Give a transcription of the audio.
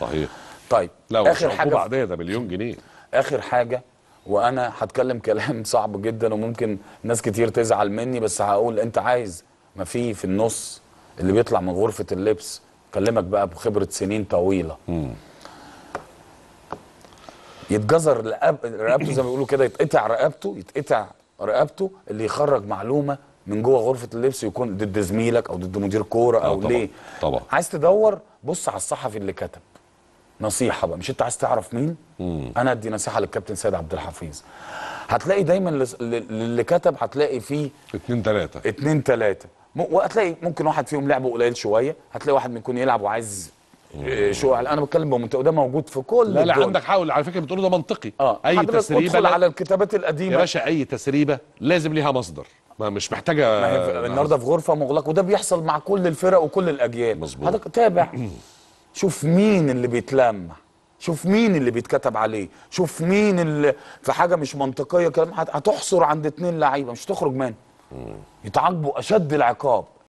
صحيح طيب لا اخر حاجه بعديها ده مليون جنيه اخر حاجه وانا هتكلم كلام صعب جدا وممكن ناس كتير تزعل مني بس هقول انت عايز ما في في النص اللي بيطلع من غرفه اللبس كلمك بقى بخبره سنين طويله يتجزر رقبته زي ما بيقولوا كده يتقطع رقبته يتقطع رقبته اللي يخرج معلومه من جوه غرفه اللبس يكون ضد زميلك او ضد مدير كوره آه، او طبعًا. ليه طبعا عايز تدور بص على الصحفي اللي كتب نصيحه بقى مش انت عايز تعرف مين مم. انا ادي نصيحه للكابتن سيد عبد الحفيظ هتلاقي دايما اللي كتب هتلاقي فيه اتنين تلاته اتنين تلاته وهتلاقي ممكن واحد فيهم لعبه قليل شويه هتلاقي واحد منكم يلعب وعايز شو انا بتكلم بمنطق وده موجود في كل لا لا الدول. عندك حول على فكره بتقوله ده منطقي آه. اي تسريبه لا... على الكتابات القديمه يا باشا اي تسريبه لازم ليها مصدر ما مش محتاجه ما النهارده في غرفه مغلقه وده بيحصل مع كل الفرق وكل الاجيال مظبوط هذا تابع شوف مين اللي بيتلمع شوف مين اللي بيتكتب عليه شوف مين اللي في حاجه مش منطقيه كلام هتحصر عند اتنين لعيبه مش تخرج منه يتعاقبوا اشد العقاب